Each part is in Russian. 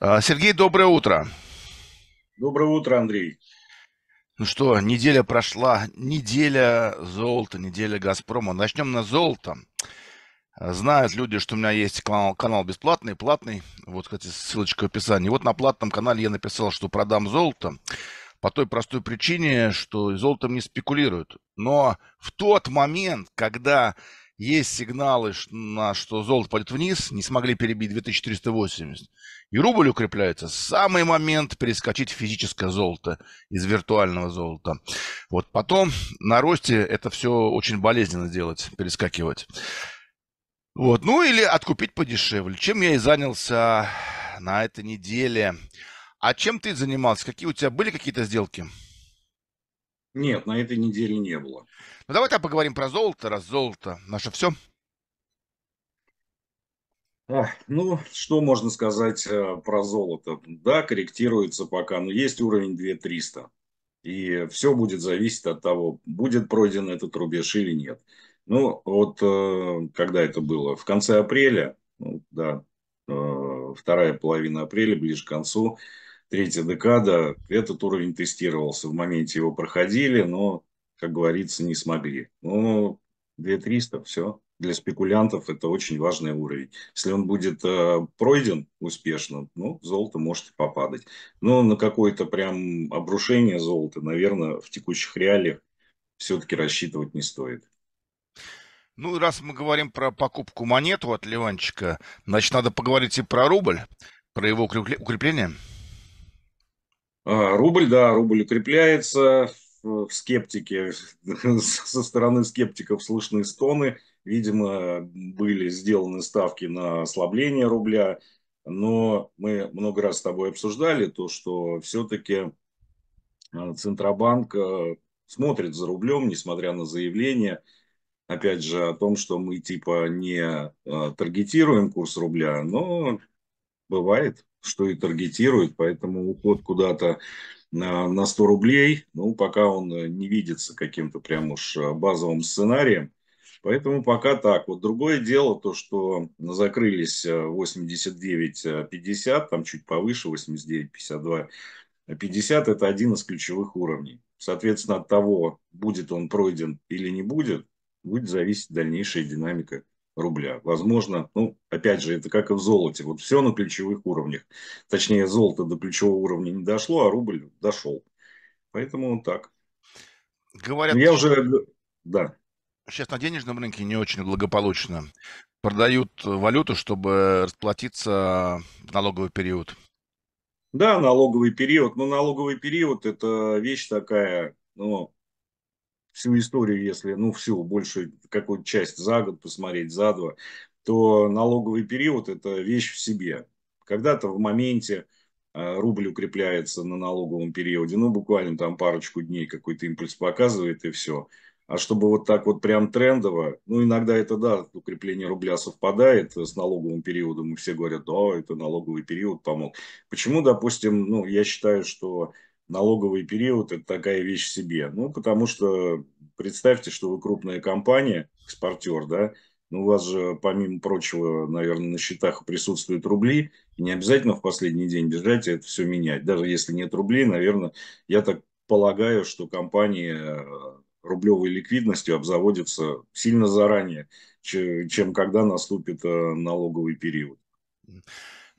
А, Сергей, доброе утро. Доброе утро, Андрей. Ну что, неделя прошла, неделя золота, неделя Газпрома. Начнем на золото. Знают люди, что у меня есть канал, канал бесплатный, платный. Вот, кстати, ссылочка в описании. Вот на платном канале я написал, что продам золото. По той простой причине, что золотом не спекулируют. Но в тот момент, когда есть сигналы, на что золото пойдет вниз, не смогли перебить 2380. И рубль укрепляется. Самый момент перескочить в физическое золото из виртуального золота. Вот потом на росте это все очень болезненно делать, перескакивать. Вот. Ну или откупить подешевле. Чем я и занялся на этой неделе. А чем ты занимался? Какие у тебя были какие-то сделки? Нет, на этой неделе не было. Ну давай тогда поговорим про золото, раз золото наше все. А, ну, что можно сказать э, про золото? Да, корректируется пока, но есть уровень 2300. И все будет зависеть от того, будет пройден этот рубеж или нет. Ну, вот э, когда это было? В конце апреля, ну, да, э, вторая половина апреля, ближе к концу, третья декада. Этот уровень тестировался, в моменте его проходили, но, как говорится, не смогли. Но 2300, все. Для спекулянтов это очень важный уровень. Если он будет э, пройден успешно, ну, золото может и попадать. Но на какое-то прям обрушение золота, наверное, в текущих реалиях все-таки рассчитывать не стоит. Ну, раз мы говорим про покупку монету от Ливанчика, значит, надо поговорить и про рубль, про его укрепление. А, рубль, да, рубль укрепляется. Скептики, со стороны скептиков слышны стоны. Видимо, были сделаны ставки на ослабление рубля. Но мы много раз с тобой обсуждали то, что все-таки а, Центробанк а, смотрит за рублем, несмотря на заявление, опять же, о том, что мы типа не таргетируем курс рубля, но бывает что и таргетирует, поэтому уход куда-то на, на 100 рублей, ну, пока он э, не видится каким-то прям уж э, базовым сценарием. Поэтому пока так. Вот другое дело то, что закрылись 89.50, э, там чуть повыше 89.52. 50 это один из ключевых уровней. Соответственно, от того, будет он пройден или не будет, будет зависеть дальнейшая динамика рубля. Возможно, ну, опять же, это как и в золоте. Вот все на ключевых уровнях. Точнее, золото до ключевого уровня не дошло, а рубль дошел. Поэтому вот так. Говорят, я уже... Да. Сейчас на денежном рынке не очень благополучно. Продают валюту, чтобы расплатиться в налоговый период. Да, налоговый период. Но ну, налоговый период – это вещь такая, ну, всю историю, если, ну, всю, большую какую-то часть за год посмотреть, за два, то налоговый период – это вещь в себе. Когда-то в моменте а, рубль укрепляется на налоговом периоде, ну, буквально там парочку дней какой-то импульс показывает, и все. А чтобы вот так вот прям трендово, ну, иногда это, да, укрепление рубля совпадает с налоговым периодом, и все говорят, да, это налоговый период помог. Почему, допустим, ну, я считаю, что налоговый период – это такая вещь себе. Ну, потому что представьте, что вы крупная компания, экспортер, да, ну у вас же, помимо прочего, наверное, на счетах присутствуют рубли, и не обязательно в последний день бежать и это все менять. Даже если нет рублей, наверное, я так полагаю, что компании э, рублевой ликвидностью обзаводятся сильно заранее, чем когда наступит э, налоговый период.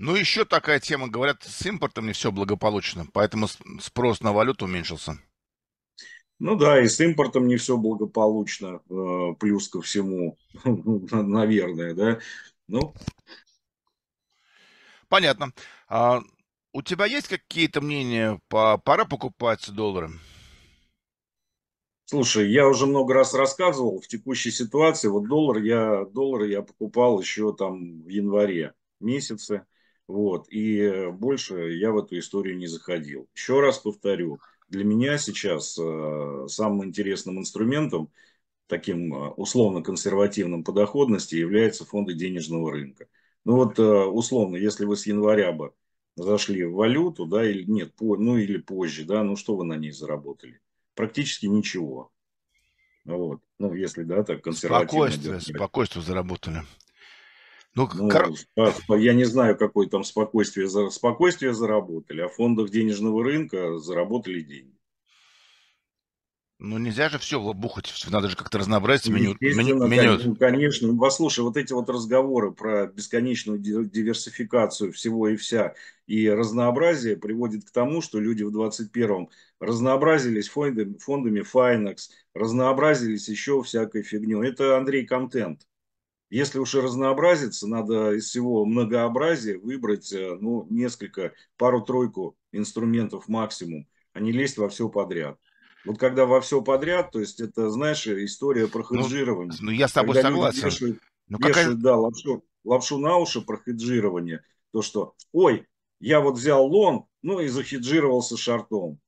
Ну, еще такая тема, говорят, с импортом не все благополучно, поэтому спрос на валюту уменьшился. Ну да, и с импортом не все благополучно, э, плюс ко всему, наверное, да. Ну. Понятно. А у тебя есть какие-то мнения, по, пора покупать доллары? Слушай, я уже много раз рассказывал в текущей ситуации, вот доллар я, доллар я покупал еще там в январе месяце, вот. И э, больше я в эту историю не заходил. Еще раз повторю, для меня сейчас э, самым интересным инструментом, таким э, условно-консервативным по доходности, является фонды денежного рынка. Ну вот условно, если вы с января бы зашли в валюту, да, или нет, по, ну или позже, да, ну что вы на ней заработали? Практически ничего. Вот. Ну, если, да, так консервативно. Спокойствие, делать. спокойствие заработали. Но... Ну, ну, кор... Я не знаю, какое там спокойствие, за... спокойствие заработали, а в фондах денежного рынка заработали деньги. Ну, нельзя же все лобухать, надо же как-то разнообразить меню. меню, меню. Конечно, ну, послушай, вот эти вот разговоры про бесконечную диверсификацию всего и вся и разнообразие приводит к тому, что люди в 21-м разнообразились фондами, фондами Finex, разнообразились еще всякой фигней. Это Андрей Контент. Если уж и разнообразиться, надо из всего многообразия выбрать э, ну, несколько, пару-тройку инструментов максимум, а не лезть во все подряд. Вот когда во все подряд, то есть это, знаешь, история про ну, хеджирование. Ну, ну я с тобой когда согласен. Вешают, ну, вешают да, лапшу, лапшу на уши про хеджирование. То, что, ой, я вот взял лон, ну и захеджировался шартом.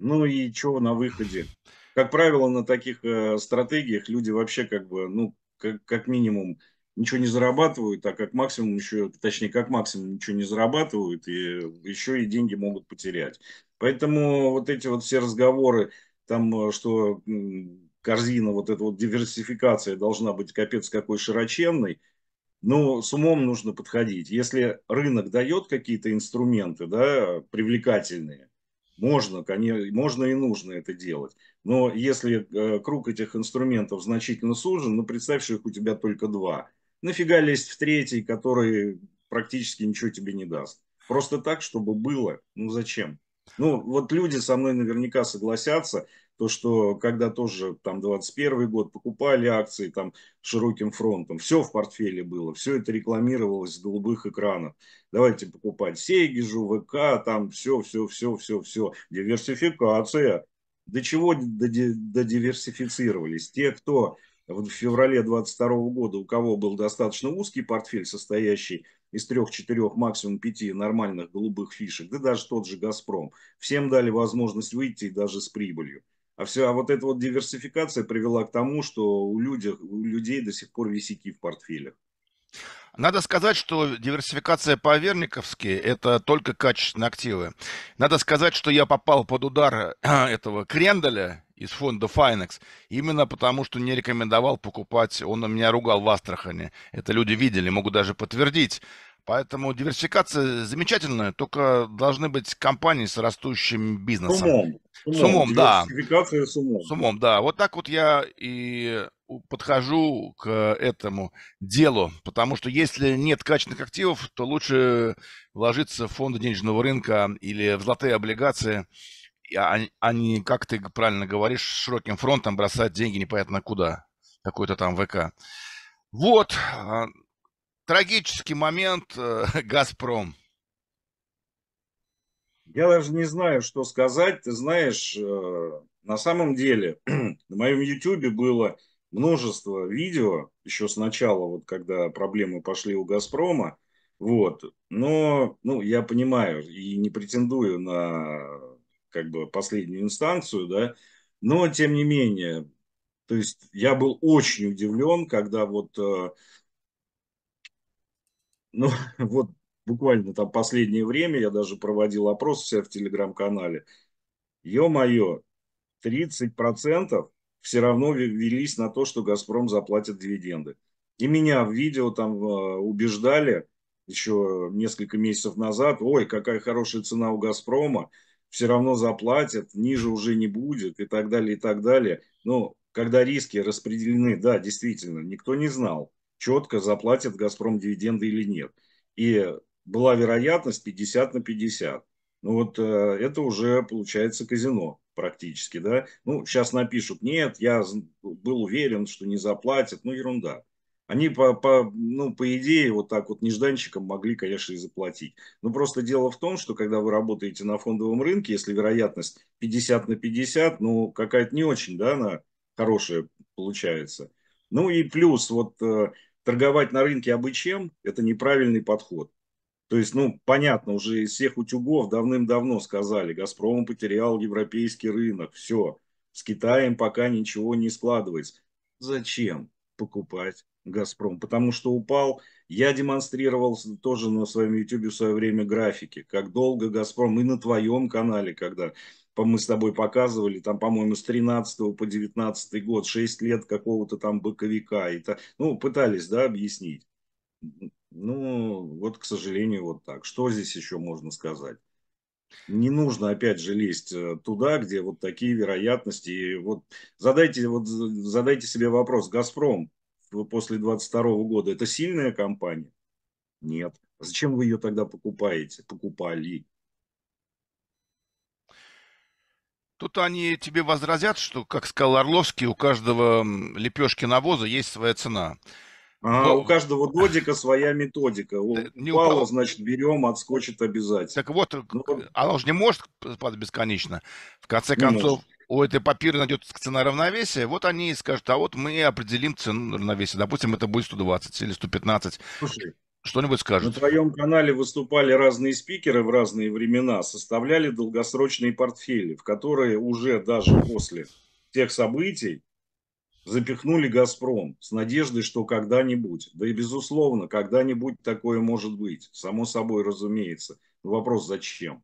Ну и что на выходе? Как правило, на таких э, стратегиях люди вообще как бы, ну, как, как минимум ничего не зарабатывают, а как максимум еще, точнее, как максимум ничего не зарабатывают, и еще и деньги могут потерять. Поэтому вот эти вот все разговоры, там, что корзина, вот эта вот диверсификация должна быть капец какой широченной, ну, с умом нужно подходить. Если рынок дает какие-то инструменты, да, привлекательные, можно, конечно, можно и нужно это делать. Но если э, круг этих инструментов значительно сужен, ну представь, что их у тебя только два. Нафига лезть в третий, который практически ничего тебе не даст? Просто так, чтобы было, ну зачем? Ну, вот люди со мной наверняка согласятся, то, что когда тоже там 21 год покупали акции там широким фронтом, все в портфеле было, все это рекламировалось с голубых экранов. Давайте покупать Сегижу, ВК, там все, все, все, все, все. Диверсификация. До чего додиверсифицировались? Те, кто в феврале 22 года, у кого был достаточно узкий портфель, состоящий из трех-четырех, максимум пяти нормальных голубых фишек, да даже тот же «Газпром», всем дали возможность выйти даже с прибылью. А все, а вот эта вот диверсификация привела к тому, что у, людях, у людей до сих пор висяки в портфелях. Надо сказать, что диверсификация по-аверниковски – это только качественные активы. Надо сказать, что я попал под удар этого кренделя из фонда Finex именно потому, что не рекомендовал покупать, он меня ругал в Астрахане. Это люди видели, могут даже подтвердить Поэтому диверсификация замечательная, только должны быть компании с растущим бизнесом. Умом. С умом, да. Диверсификация с умом. С умом, да. Вот так вот я и подхожу к этому делу, потому что если нет качественных активов, то лучше вложиться в фонды денежного рынка или в золотые облигации, а, а не, как ты правильно говоришь, широким фронтом бросать деньги непонятно куда, какой-то там ВК. Вот, а, трагический момент э, «Газпром». Я даже не знаю, что сказать. Ты знаешь, э, на самом деле на моем YouTube было множество видео, еще с начала, вот когда проблемы пошли у «Газпрома», вот. Но ну, я понимаю и не претендую на как бы последнюю инстанцию, да, но тем не менее, то есть я был очень удивлен, когда вот э, ну, вот буквально там последнее время, я даже проводил опрос у себя в телеграм-канале. Ё-моё, 30% все равно велись на то, что «Газпром» заплатит дивиденды. И меня в видео там э, убеждали еще несколько месяцев назад, ой, какая хорошая цена у «Газпрома», все равно заплатят, ниже уже не будет и так далее, и так далее. Но ну, когда риски распределены, да, действительно, никто не знал четко, заплатит «Газпром» дивиденды или нет. И была вероятность 50 на 50. Ну вот э, это уже получается казино практически, да. Ну, сейчас напишут, нет, я был уверен, что не заплатят, ну, ерунда. Они, по, по, ну, по идее, вот так вот нежданщикам могли, конечно, и заплатить. Но просто дело в том, что когда вы работаете на фондовом рынке, если вероятность 50 на 50, ну, какая-то не очень, да, она хорошая получается. Ну и плюс, вот э, торговать на рынке обычем – это неправильный подход. То есть, ну, понятно, уже из всех утюгов давным-давно сказали, «Газпром» потерял европейский рынок, все, с Китаем пока ничего не складывается. Зачем покупать «Газпром»? Потому что упал, я демонстрировал тоже на своем YouTube в свое время графики, как долго «Газпром», и на твоем канале, когда мы с тобой показывали, там, по-моему, с 13 по 19 год, 6 лет какого-то там быковика. Это, ну, пытались, да, объяснить. Ну, вот, к сожалению, вот так. Что здесь еще можно сказать? Не нужно, опять же, лезть э, туда, где вот такие вероятности. И вот задайте, вот задайте себе вопрос. «Газпром» после 22 года – это сильная компания? Нет. Зачем вы ее тогда покупаете, покупали? Тут они тебе возразят, что, как сказал Орловский, у каждого лепешки навоза есть своя цена. А, Но... У каждого додика своя методика. У э, не упало, упало, значит, берем, отскочит обязательно. Так вот, Но... Ну, оно же не может падать бесконечно. В конце концов, у этой папиры найдет цена равновесия, вот они и скажут, а вот мы определим цену равновесия. Допустим, это будет 120 или 115. Слушай, что-нибудь скажете. На твоем канале выступали разные спикеры в разные времена, составляли долгосрочные портфели, в которые уже даже после тех событий запихнули «Газпром» с надеждой, что когда-нибудь, да и безусловно, когда-нибудь такое может быть, само собой разумеется. Вопрос зачем?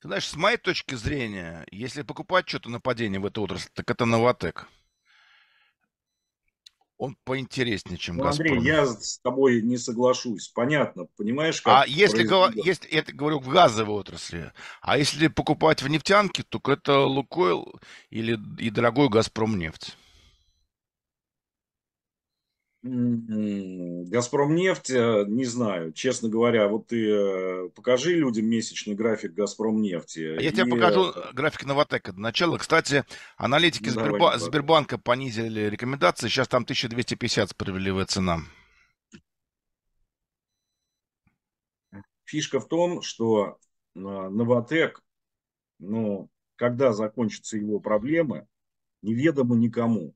Ты знаешь, с моей точки зрения, если покупать что-то на падение в этой отрасли, так это «Новотек» он поинтереснее, чем ну, Газпром. Андрей, я с тобой не соглашусь. Понятно, понимаешь? Как а если, если, я говорю в газовой отрасли, а если покупать в нефтянке, то это Лукойл или и дорогой Газпром нефть. М-м-м, Газпромнефть, э, не знаю, честно говоря, вот ты э, покажи людям месячный график Газпромнефти. А я и... тебе покажу э, график Новотека до начала. Кстати, аналитики Давай, Сберба... Сбербанка понизили рекомендации, сейчас там 1250 справедливая цена. Фишка в том, что Новотек, ну, когда закончатся его проблемы, неведомо никому.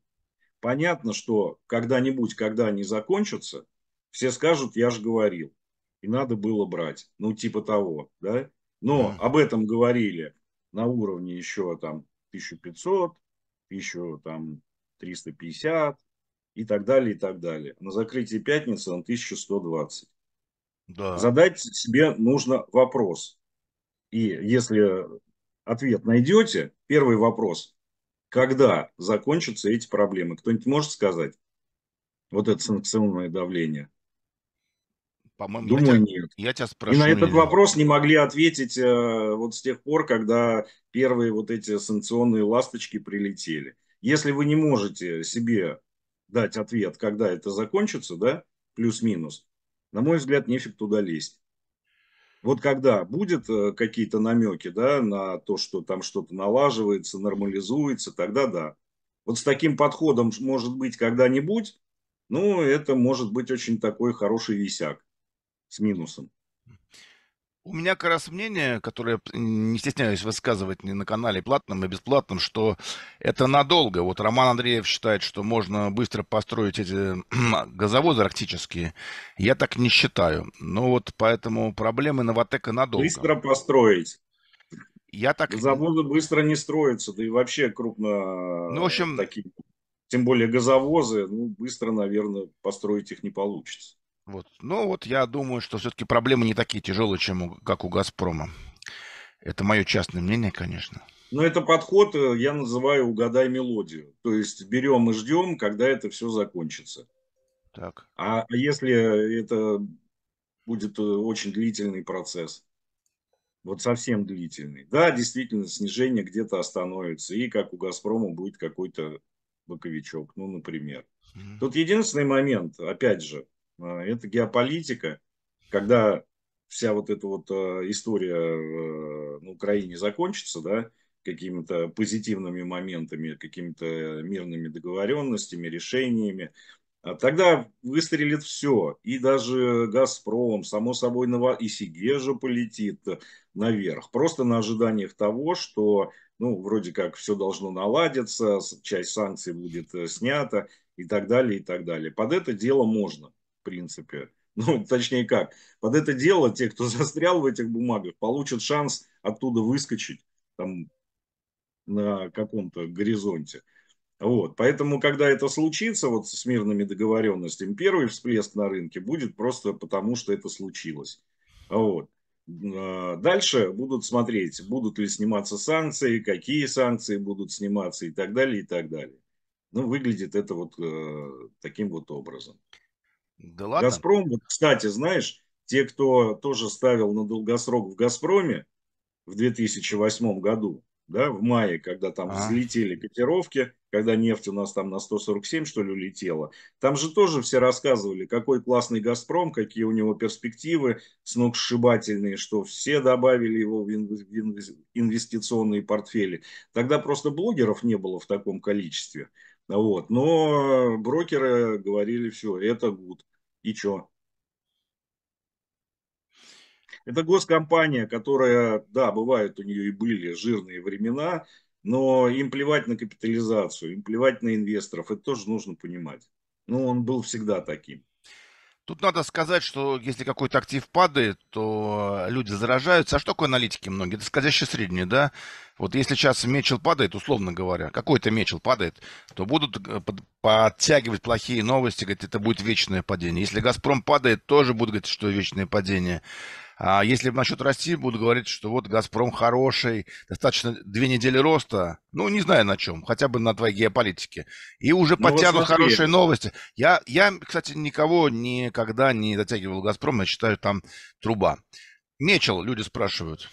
Понятно, что когда-нибудь, когда они закончатся, все скажут, я же говорил, и надо было брать, ну типа того, да? Но об этом говорили на уровне еще там 1500, еще там 350 и так далее, и так далее. На закрытии пятницы на 1120. Да. Задать себе нужно вопрос. И если ответ найдете, первый вопрос, когда закончатся эти проблемы? Кто-нибудь может сказать? Вот это санкционное давление. По-моему, Думаю, я тебя, нет. Я тебя спрошу. И на этот или... вопрос не могли ответить э, вот с тех пор, когда первые вот эти санкционные ласточки прилетели. Если вы не можете себе дать ответ, когда это закончится, да, плюс-минус, на мой взгляд, нефиг туда лезть. Вот когда будет э, какие-то намеки да, на то, что там что-то налаживается, нормализуется, тогда да. Вот с таким подходом, может быть, когда-нибудь, ну, это может быть очень такой хороший висяк с минусом. У меня как раз мнение, которое не стесняюсь высказывать ни на канале платном и бесплатном, что это надолго. Вот Роман Андреев считает, что можно быстро построить эти газовозы арктические. Я так не считаю. Но вот поэтому проблемы Новотека надолго. Быстро построить. Я так... Заводы быстро не строятся, да и вообще крупно... Ну, в общем... Такие, тем более газовозы, ну, быстро, наверное, построить их не получится. Вот. Но ну вот я думаю, что все-таки проблемы не такие тяжелые, чем у, как у «Газпрома». Это мое частное мнение, конечно. Но ну, это подход, э, я называю «угадай мелодию». То есть берем и ждем, когда это все закончится. Так. А, а если это будет э, очень длительный процесс, вот совсем длительный, да, действительно, снижение где-то остановится, и как у «Газпрома» будет какой-то боковичок, ну, например. Mm-hmm. Тут единственный момент, опять же, а, это геополитика, когда вся вот эта вот а, история э, на Украине закончится, да, какими-то позитивными моментами, какими-то мирными договоренностями, решениями, а тогда выстрелит все. И даже «Газпром», само собой, Ново... и «Сигежа» полетит наверх. Просто на ожиданиях того, что, ну, вроде как все должно наладиться, часть санкций будет э, снята и так далее, и так далее. Под это дело можно в принципе. Ну, точнее как, под это дело те, кто застрял в этих бумагах, получат шанс оттуда выскочить там на каком-то горизонте. Вот. Поэтому, когда это случится, вот с мирными договоренностями, первый всплеск на рынке будет просто потому, что это случилось. Вот. А, дальше будут смотреть, будут ли сниматься санкции, какие санкции будут сниматься и так далее, и так далее. Ну, выглядит это вот э, таким вот образом. Да ладно? Газпром, кстати, знаешь, те, кто тоже ставил на долгосрок в Газпроме в 2008 году, да, в мае, когда там а. взлетели котировки, когда нефть у нас там на 147, что ли, улетела. Там же тоже все рассказывали, какой классный «Газпром», какие у него перспективы сногсшибательные, что все добавили его в инвестиционные портфели. Тогда просто блогеров не было в таком количестве. Вот. Но брокеры говорили, все, это гуд. И что? Это госкомпания, которая, да, бывают у нее и были жирные времена, но им плевать на капитализацию, им плевать на инвесторов. Это тоже нужно понимать. Ну, он был всегда таким. Тут надо сказать, что если какой-то актив падает, то люди заражаются. А что такое аналитики многие? Это скользящее средние, да? Вот если сейчас мечел падает, условно говоря, какой-то мечел падает, то будут э, подтягивать плохие новости, говорит, это будет вечное падение. Если «Газпром» падает, тоже будут говорить, что вечное падение. А если насчет России будут говорить, что вот «Газпром» хороший, достаточно две недели роста, ну, не знаю на чем, хотя бы на твоей геополитике. И уже ну, подтянут хорошие новости. Я, я, кстати, никого никогда не дотягивал «Газпром», я считаю, там труба. Мечел, люди спрашивают.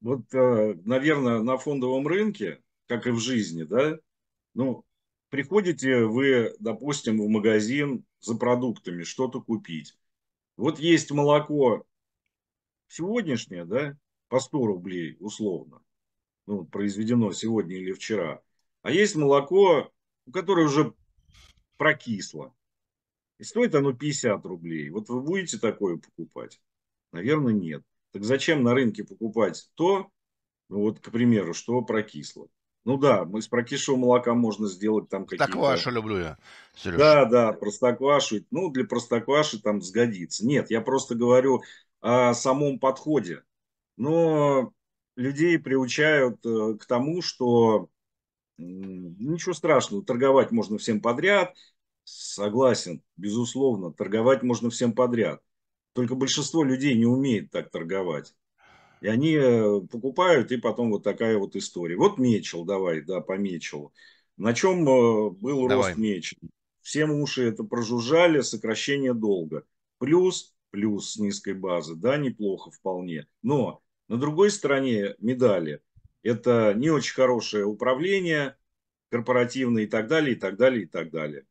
Вот, э, наверное, на фондовом рынке как и в жизни, да? Ну, приходите вы, допустим, в магазин за продуктами, что-то купить. Вот есть молоко сегодняшнее, да, по 100 рублей условно, ну, произведено сегодня или вчера. А есть молоко, которое уже прокисло. И стоит оно 50 рублей. Вот вы будете такое покупать? Наверное, нет. Так зачем на рынке покупать то, ну вот, к примеру, что прокисло? Ну да, мы из прокисшего молока можно сделать там какие-то... Простоквашу люблю я, Сереж. Да, да, простоквашу. Ну, для простокваши там сгодится. Нет, я просто говорю о самом подходе. Но людей приучают э, к тому, что ничего страшного, торговать можно всем подряд. Согласен, безусловно, торговать можно всем подряд. Только большинство людей не умеет так торговать. И они э, покупают, и потом вот такая вот история. Вот Мечел, давай, да, по Мечелу. На чем э, был давай. рост Мечел? Всем уши это прожужжали, сокращение долга. Плюс, плюс с низкой базы, да, неплохо вполне. Но на другой стороне медали это не очень хорошее управление, корпоративное и так далее, и так далее, и так далее.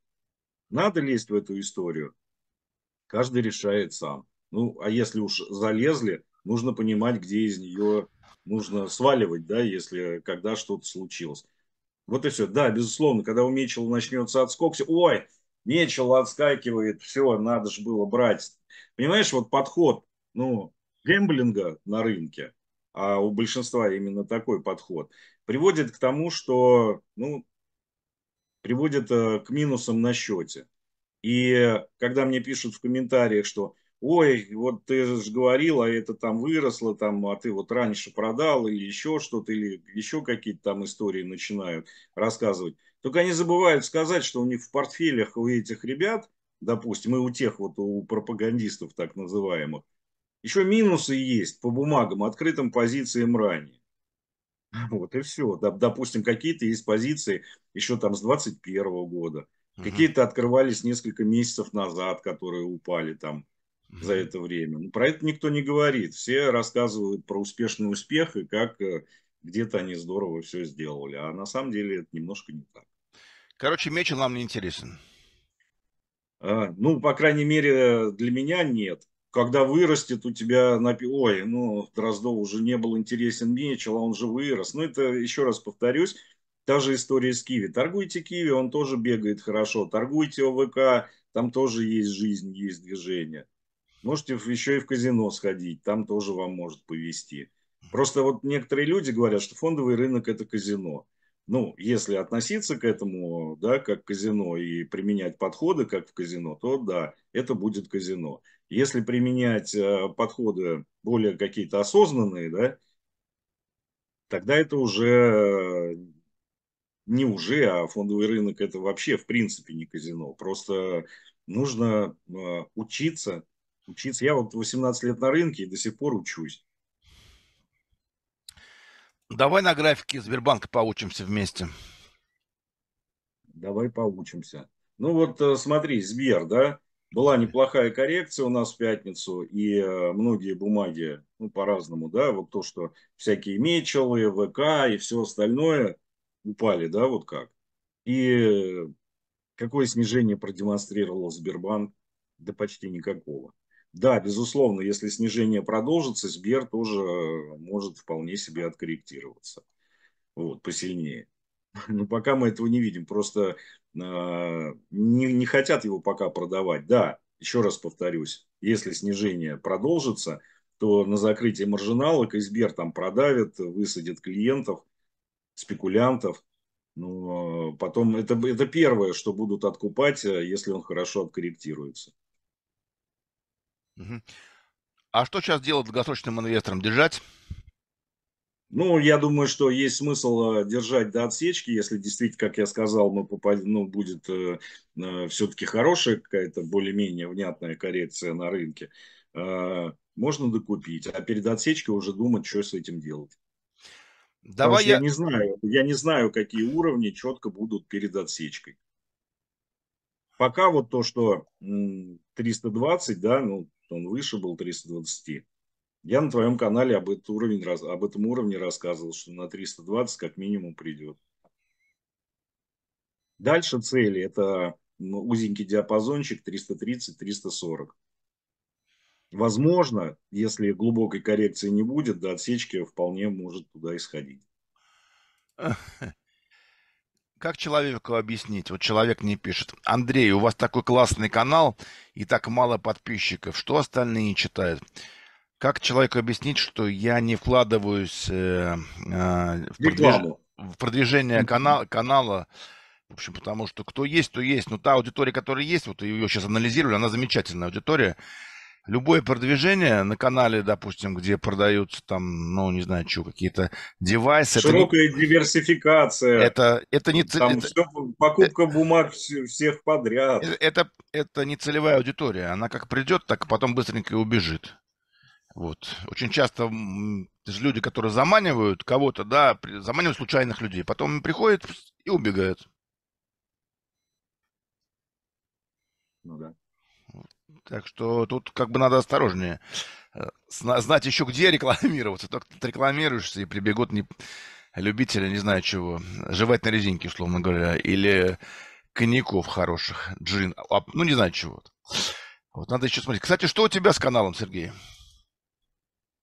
Надо лезть в эту историю? Каждый решает сам. Ну, а если уж залезли, нужно понимать, где из нее нужно сваливать, да, если когда что-то случилось. Вот и все. Да, безусловно, когда у Мечела начнется отскок, все, ой, Мечел отскакивает, все, надо же было брать. Понимаешь, вот подход, ну, гемблинга на рынке, а у большинства именно такой подход, приводит к тому, что, ну, приводит э, к минусам на счете. И когда мне пишут в комментариях, что ой, вот ты же говорил, а это там выросло, там, а ты вот раньше продал или еще что-то, или еще какие-то там истории начинают рассказывать. Только они забывают сказать, что у них в портфелях у этих ребят, допустим, и у тех вот, у пропагандистов так называемых, еще минусы есть по бумагам, открытым позициям ранее. Вот и все. Допустим, какие-то есть позиции еще там с 21 года. Угу. Какие-то открывались несколько месяцев назад, которые упали там за это время. Но ну, про это никто не говорит. Все рассказывают про успешный успех и как э, где-то они здорово все сделали. А на самом деле это немножко не так. Короче, Мечел нам не интересен. А, ну, по крайней мере, для меня нет. Когда вырастет, у тебя напи... Ой, ну, Дроздов уже не был интересен Мечел, а он же вырос. Но ну, это, еще раз повторюсь, та же история с Киви. Торгуйте Киви, он тоже бегает хорошо. Торгуйте ОВК, там тоже есть жизнь, есть движение. Можете еще и в казино сходить, там тоже вам может повезти. Просто вот некоторые люди говорят, что фондовый рынок – это казино. Ну, если относиться к этому, да, как казино и применять подходы, как в казино, то да, это будет казино. Если применять э, подходы более какие-то осознанные, да, тогда это уже не уже, а фондовый рынок это вообще в принципе не казино. Просто нужно э, учиться учиться. Я вот 18 лет на рынке и до сих пор учусь. Давай на графике Сбербанка поучимся вместе. Давай поучимся. Ну вот э, смотри, Сбер, да, была неплохая коррекция у нас в пятницу, и э, многие бумаги, ну, по-разному, да, вот то, что всякие Мечелы, ВК и все остальное упали, да, вот как. И э, какое снижение продемонстрировал Сбербанк? Да почти никакого. Да, безусловно, если снижение продолжится, Сбер тоже э, может вполне себе откорректироваться. Вот, посильнее. Но ну, пока мы этого не видим. Просто э, не, не хотят его пока продавать. Да, еще раз повторюсь, если снижение продолжится, то на закрытие маржиналок Сбер там продавит, высадит клиентов, спекулянтов. Ну, э, потом это, это первое, что будут откупать, э, если он хорошо откорректируется. А что сейчас делать долгосрочным инвесторам? Держать? Ну, я думаю, что есть смысл э, держать до отсечки, если действительно, как я сказал, мы ну, попад... ну будет э, э, все-таки хорошая какая-то более-менее внятная коррекция на рынке. Э, можно докупить, а перед отсечкой уже думать, что с этим делать. Давай я... я не знаю, я не знаю, какие уровни четко будут перед отсечкой. Пока вот то, что 320, да, ну он выше был 320. Я на твоем канале об, этот уровень, об этом уровне рассказывал, что на 320 как минимум придет. Дальше цели. Это ну, узенький диапазончик 330-340. Возможно, если глубокой коррекции не будет, до отсечки вполне может туда исходить. как человеку объяснить? Вот человек не пишет. Андрей, у вас такой классный канал и так мало подписчиков. Что остальные читают? Как человеку объяснить, что я не вкладываюсь э, э, в, продвиж... в продвижение канала, канала? В общем, потому что кто есть, то есть. Но та аудитория, которая есть, вот ее сейчас анализировали, она замечательная аудитория любое продвижение на канале, допустим, где продаются там, ну, не знаю, что, какие-то девайсы. Широкая это не... диверсификация. Это, это не... Там это... Все, покупка бумаг всех подряд. Э, это, это не целевая аудитория. Она как придет, так потом быстренько и убежит. Вот. Очень часто люди, которые заманивают кого-то, да, заманивают случайных людей, потом приходят и убегают. Ну да. Так что тут как бы надо осторожнее. Э, знать еще где рекламироваться. Только ты рекламируешься и прибегут не... любители, не знаю чего, жевать на резинке, условно говоря, или коньяков хороших, джин, а, ну не знаю чего. Вот надо еще смотреть. Кстати, что у тебя с каналом, Сергей?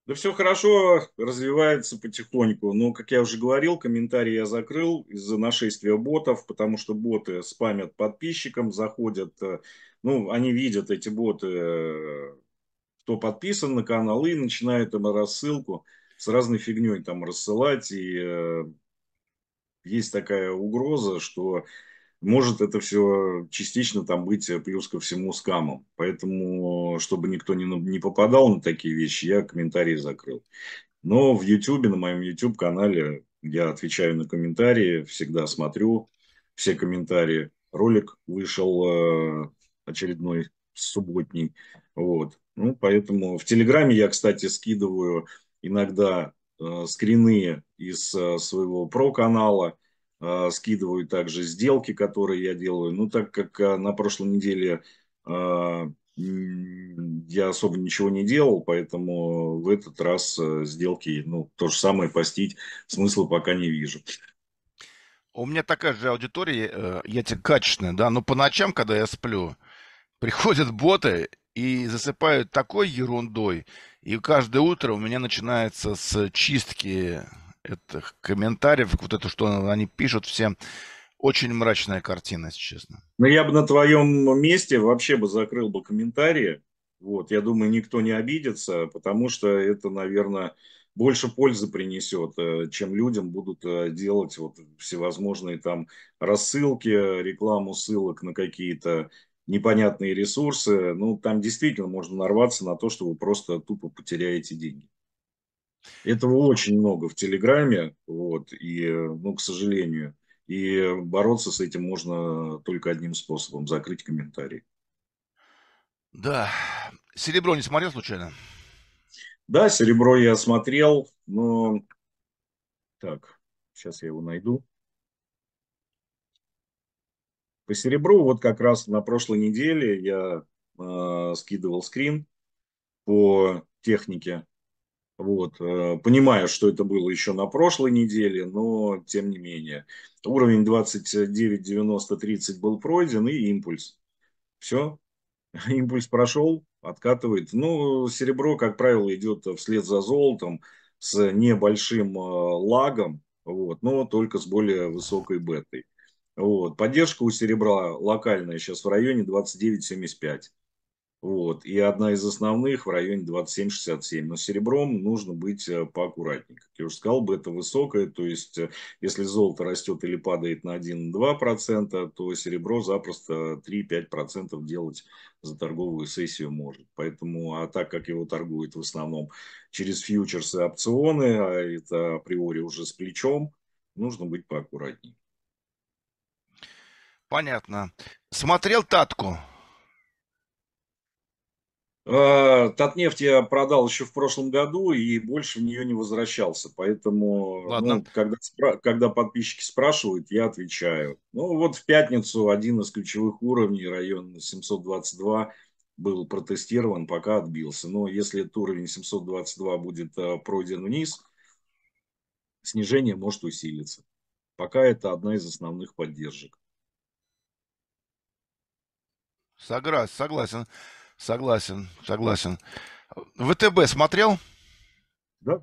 Да все хорошо, развивается потихоньку. Но, ну, как я уже говорил, комментарии я закрыл из-за нашествия ботов, потому что боты спамят подписчикам, заходят э, ну, они видят эти боты, э, кто подписан на канал, и начинают им рассылку с разной фигней там рассылать. И э, есть такая угроза, что может это все частично там быть э, плюс ко всему скамом. Поэтому, чтобы никто не, не попадал на такие вещи, я комментарии закрыл. Но в YouTube, на моем YouTube-канале, я отвечаю на комментарии, всегда смотрю все комментарии. Ролик вышел э, очередной субботний. Вот. Ну, поэтому в Телеграме я, кстати, скидываю иногда э, скрины из э, своего про-канала, э, скидываю также сделки, которые я делаю. Ну, так как э, на прошлой неделе э, я особо ничего не делал, поэтому в этот раз э, сделки, ну, то же самое постить смысла пока не вижу. У меня такая же аудитория, э, я тебе качественная, да, но по ночам, когда я сплю, приходят боты и засыпают такой ерундой. И каждое утро у меня начинается с чистки этих комментариев, вот это, что они пишут всем. Очень мрачная картина, если честно. Ну, я бы на твоем месте вообще бы закрыл бы комментарии. Вот, я думаю, никто не обидится, потому что это, наверное, больше пользы принесет, э, чем людям будут э, делать вот всевозможные там рассылки, рекламу ссылок на какие-то непонятные ресурсы, ну, там действительно можно нарваться на то, что вы просто тупо потеряете деньги. Этого очень много в Телеграме, вот, и, ну, к сожалению, и бороться с этим можно только одним способом – закрыть комментарий. Да. Серебро не смотрел случайно? Да, серебро я смотрел, но... Так, сейчас я его найду. По серебру вот как раз на прошлой неделе я э, скидывал скрин по технике. Вот. Э, понимаю, что это было еще на прошлой неделе, но тем не менее. Уровень 29.90.30 был пройден и импульс. Все. Импульс прошел, откатывает. Ну, серебро, как правило, идет вслед за золотом с небольшим э, лагом, вот, но только с более высокой бетой. Вот. Поддержка у серебра локальная сейчас в районе 29,75. Вот. И одна из основных в районе 27-67. Но серебром нужно быть э, поаккуратнее. Как я уже сказал, бета высокая. То есть, э, если золото растет или падает на 1-2%, то серебро запросто 3-5% делать за торговую сессию может. Поэтому, а так как его торгуют в основном через фьючерсы опционы, а это априори уже с плечом, нужно быть поаккуратнее. Понятно. Смотрел Татку? Э, Татнефть я продал еще в прошлом году и больше в нее не возвращался. Поэтому, Ладно. Ну, когда, когда подписчики спрашивают, я отвечаю. Ну, вот в пятницу один из ключевых уровней, район 722, был протестирован, пока отбился. Но если этот уровень 722 будет э, пройден вниз, снижение может усилиться. Пока это одна из основных поддержек. Согласен, согласен, согласен, согласен. ВТБ смотрел? Да.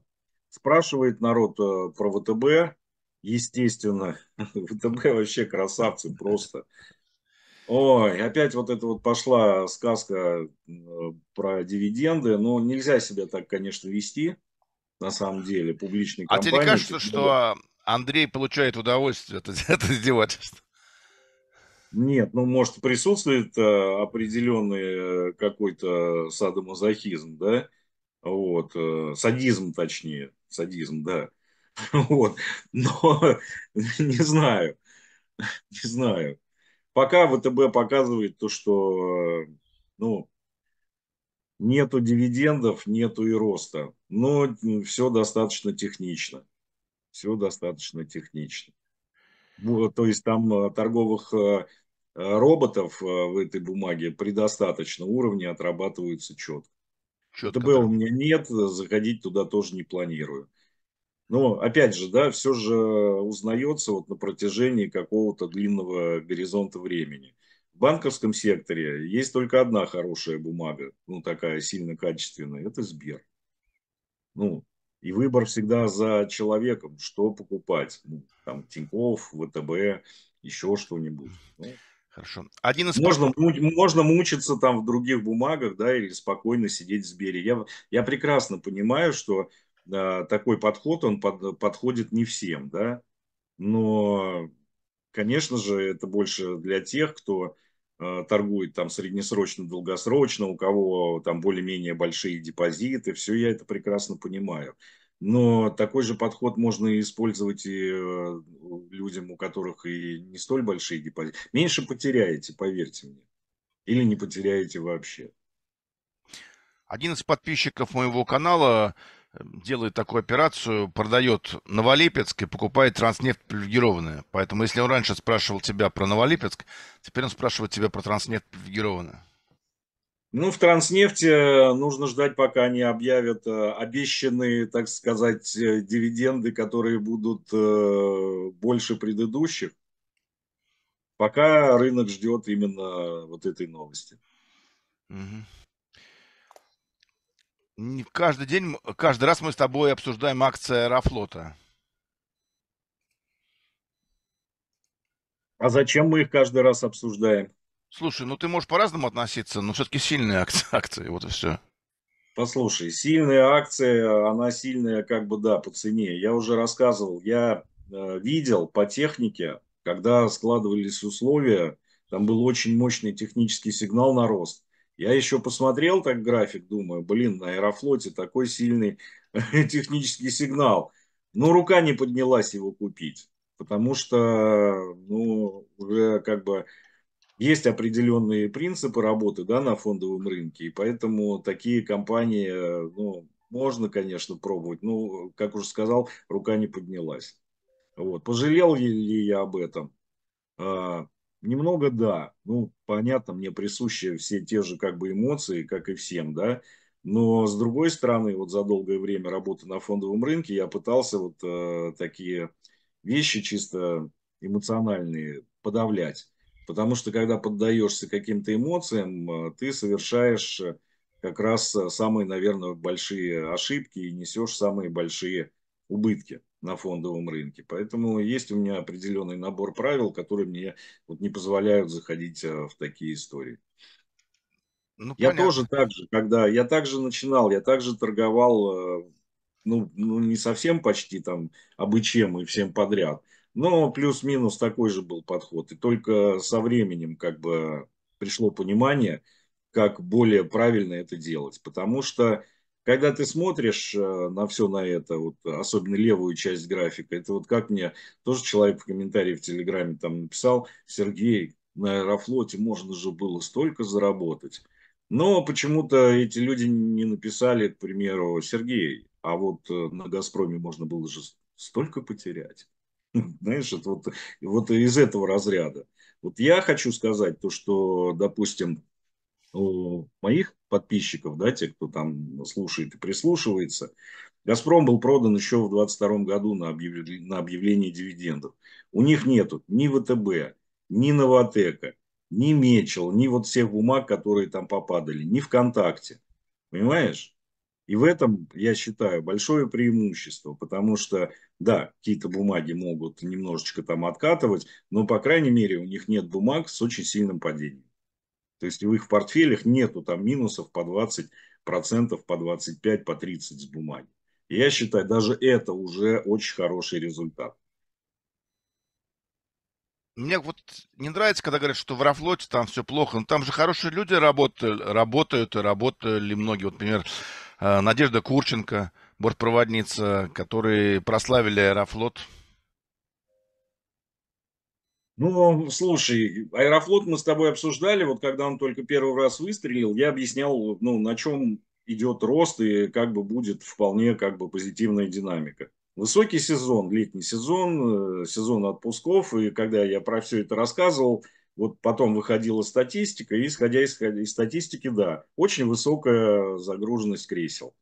Спрашивает народ э, про ВТБ. Естественно, ВТБ вообще красавцы просто. Ой, опять вот эта вот пошла сказка э, про дивиденды. но ну, нельзя себя так, конечно, вести, на самом деле, публичный. компании. А тебе не кажется, что Андрей получает удовольствие это от издевательства? Нет, ну, может, присутствует э, определенный э, какой-то садомазохизм, да, вот, э, садизм, точнее, садизм, да, вот, но не знаю, не знаю. Пока ВТБ показывает то, что, ну, нету дивидендов, нету и роста, но все достаточно технично, все достаточно технично то есть там э, торговых э, э, роботов в этой бумаге предостаточно, уровни отрабатываются четко. четко ТБ да. у меня нет, заходить туда тоже не планирую. Но опять же, да, все же узнается вот на протяжении какого-то длинного горизонта времени. В банковском секторе есть только одна хорошая бумага, ну такая сильно качественная, это Сбер. Ну, и выбор всегда за человеком, что покупать. Ну, там Тиньков, ВТБ, еще что-нибудь. Ну. Хорошо. Один из... можно, можно мучиться там в других бумагах, да, или спокойно сидеть в Сбере. Я, я прекрасно понимаю, что да, такой подход, он под, подходит не всем, да, но, конечно же, это больше для тех, кто Э, торгует там среднесрочно, долгосрочно, у кого там более-менее большие депозиты, все я это прекрасно понимаю. Но такой же подход можно использовать и э, людям, у которых и не столь большие депозиты. Меньше потеряете, поверьте мне. Или не потеряете вообще. Один из подписчиков моего канала делает такую операцию, продает Новолипецк и покупает транснефть привилегированная. Поэтому если он раньше спрашивал тебя про Новолипецк, теперь он спрашивает тебя про транснефть привилегированную. Ну, в транснефти э, нужно ждать, пока они объявят э, обещанные, так сказать, э, дивиденды, которые будут больше предыдущих. Пока рынок ждет именно вот этой новости. Угу. Каждый день, каждый раз мы с тобой обсуждаем акции Аэрофлота. А зачем мы их каждый раз обсуждаем? Слушай, ну ты можешь по-разному относиться, но все-таки сильные акции, акции, вот и все. Послушай, сильная акция, она сильная как бы, да, по цене. Я уже рассказывал, я э, видел по технике, когда складывались условия, там был очень мощный технический сигнал на рост. Я еще посмотрел так график, думаю, блин, на Аэрофлоте такой сильный технический сигнал. Но рука не поднялась его купить, потому что, ну, уже как бы есть определенные принципы работы, да, на фондовом рынке, и поэтому такие компании, ну, можно, конечно, пробовать, но, как уже сказал, рука не поднялась. Вот. Пожалел ли я об этом? А, Немного да. Ну, понятно, мне присущи все те же как бы эмоции, как и всем, да. Но с другой стороны, вот за долгое время работы на фондовом рынке я пытался вот э, такие вещи чисто эмоциональные подавлять. Потому что когда поддаешься каким-то эмоциям, э, ты совершаешь э, как раз э, самые, наверное, большие ошибки и несешь самые большие убытки на фондовом рынке. Поэтому есть у меня определенный набор правил, которые мне вот не позволяют заходить а, в такие истории. Ну, я понятно. тоже так же, когда я также начинал, я также торговал, э, ну, ну не совсем почти там обычем и всем подряд, но плюс-минус такой же был подход. И только со временем как бы пришло понимание, как более правильно это делать. Потому что когда ты смотришь э, на все на это, вот, особенно левую часть графика, это вот как мне тоже человек в комментарии в Телеграме там написал, Сергей, на Аэрофлоте можно же было столько заработать. Но почему-то эти люди не написали, к примеру, Сергей, а вот э, на «Газпроме» можно было же столько потерять. Знаешь, это вот, вот из этого разряда. Вот я хочу сказать то, что, допустим, моих подписчиков, да, тех, кто там слушает и прислушивается, «Газпром» был продан еще в 2022 году на, объявление, на объявление дивидендов. У них нету ни ВТБ, ни «Новотека», ни «Мечел», ни вот всех бумаг, которые там попадали, ни «ВКонтакте». Понимаешь? И в этом, я считаю, большое преимущество, потому что, да, какие-то бумаги могут немножечко там откатывать, но, по крайней мере, у них нет бумаг с очень сильным падением. То есть в их портфелях нету там минусов по 20%, по 25%, по 30% с бумаги. Я считаю, даже это уже очень хороший результат. Мне вот не нравится, когда говорят, что в Рафлоте там все плохо. Но ну, там же хорошие люди работают, работают и работали многие. Вот, например, э, Надежда Курченко, бортпроводница, которые прославили Аэрофлот ну, слушай, Аэрофлот мы с тобой обсуждали, вот когда он только первый раз выстрелил, я объяснял, ну, на чем идет рост и как бы будет вполне как бы позитивная динамика. Высокий сезон, летний сезон, э, сезон отпусков, и когда я про все это рассказывал, вот потом выходила статистика, и исходя из, из статистики, да, очень высокая загруженность кресел.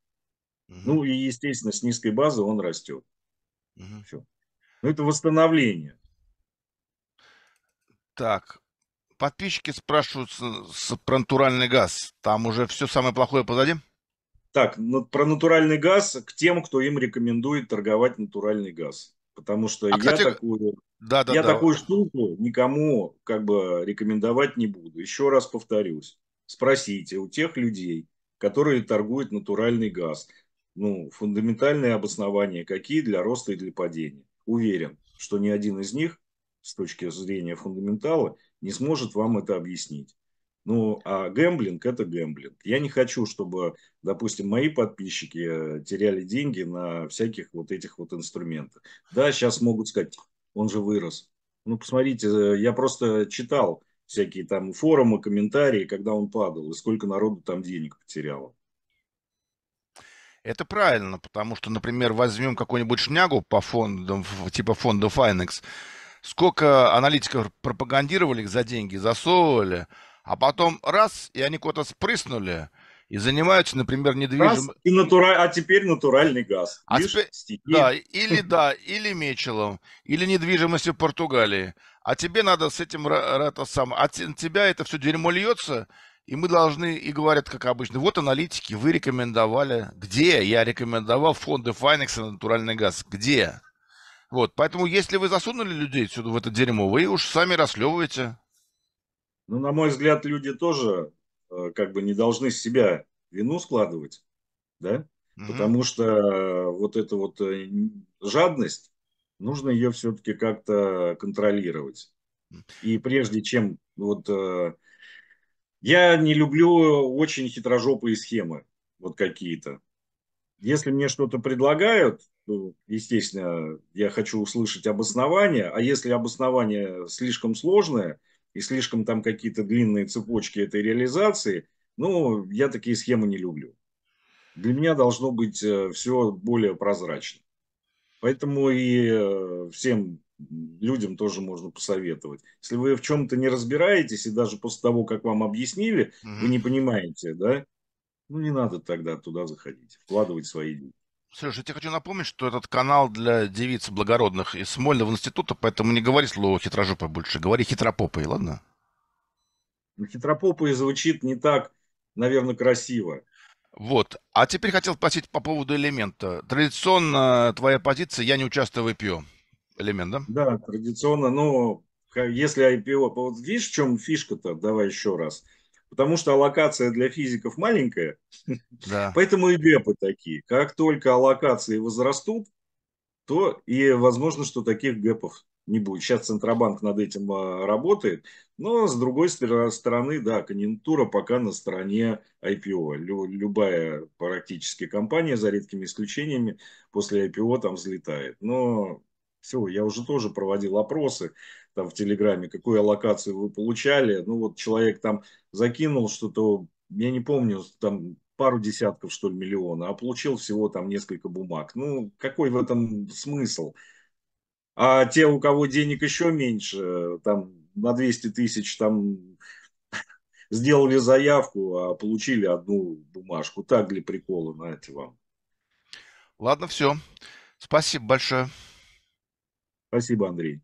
Угу. Ну и, естественно, с низкой базы он растет. Угу. Все. Ну, это восстановление. Так, подписчики спрашивают с, про натуральный газ. Там уже все самое плохое позади? Так, про натуральный газ к тем, кто им рекомендует торговать натуральный газ. Потому что а, я, такую, да, да, я да. такую штуку никому как бы рекомендовать не буду. Еще раз повторюсь. Спросите у тех людей, которые торгуют натуральный газ, ну, фундаментальные обоснования какие для роста и для падения. Уверен, что ни один из них с точки зрения фундаментала, не сможет вам это объяснить. Ну, а гэмблинг – это гэмблинг. Я не хочу, чтобы, допустим, мои подписчики э, теряли деньги на всяких вот этих вот инструментах. Да, сейчас могут сказать, он же вырос. Ну, посмотрите, э, я просто читал всякие там форумы, комментарии, когда он падал, и сколько народу там денег потеряло. Это правильно, потому что, например, возьмем какую-нибудь шнягу по фондам, типа фонда Finex, сколько аналитиков пропагандировали их за деньги, засовывали, а потом раз, и они куда-то спрыснули, и занимаются, например, недвижимостью. И натура... А теперь натуральный газ. А Видишь, теперь... Стихи. Да, или да, или Мечелом, или недвижимостью в Португалии. А тебе надо с этим это сам. А тебя это все дерьмо льется, и мы должны, и говорят, как обычно, вот аналитики, вы рекомендовали. Где я рекомендовал фонды Файнекса на натуральный газ? Где? Вот, поэтому если вы засунули людей сюда в это дерьмо, вы уж сами расклевываете. Ну, на мой взгляд, люди тоже э, как бы не должны с себя вину складывать, да? Угу. Потому что э, вот эта вот э, жадность, нужно ее все-таки как-то контролировать. И прежде чем вот я не люблю очень хитрожопые схемы, вот какие-то. Если мне что-то предлагают, ну, естественно, я хочу услышать обоснование, а если обоснование слишком сложное и слишком там какие-то длинные цепочки этой реализации, ну, я такие схемы не люблю. Для меня должно быть э, все более прозрачно. Поэтому и э, всем людям тоже можно посоветовать. Если вы в чем-то не разбираетесь, и даже после того, как вам объяснили, mm-hmm. вы не понимаете, да, ну не надо тогда туда заходить, вкладывать свои деньги. Сереж, я тебе хочу напомнить, что этот канал для девиц благородных из Смольного института, поэтому не говори слово хитрожопой больше, говори хитропопой, ладно? Ну, хитропопой звучит не так, наверное, красиво. Вот. А теперь хотел спросить по поводу элемента. Традиционно твоя позиция «я не участвую в IPO». Элемент, да? Да, традиционно. Но ну, если IPO... Вот видишь, в чем фишка-то? Давай еще раз потому что аллокация для физиков маленькая, да. поэтому и депы такие. Как только аллокации возрастут, то и возможно, что таких гэпов не будет. Сейчас Центробанк над этим а, работает, но с другой стороны, да, конъюнктура пока на стороне IPO. Любая практически компания, за редкими исключениями, после IPO там взлетает. Но все, я уже тоже проводил опросы там в Телеграме, какую аллокацию вы получали. Ну вот человек там закинул что-то, я не помню, там пару десятков, что ли, миллиона, а получил всего там несколько бумаг. Ну, какой в этом смысл? А те, у кого денег еще меньше, там на 200 тысяч, там сделали заявку, а получили одну бумажку. Так для прикола, знаете, вам. Ладно, все. Спасибо большое. Спасибо, Андрей.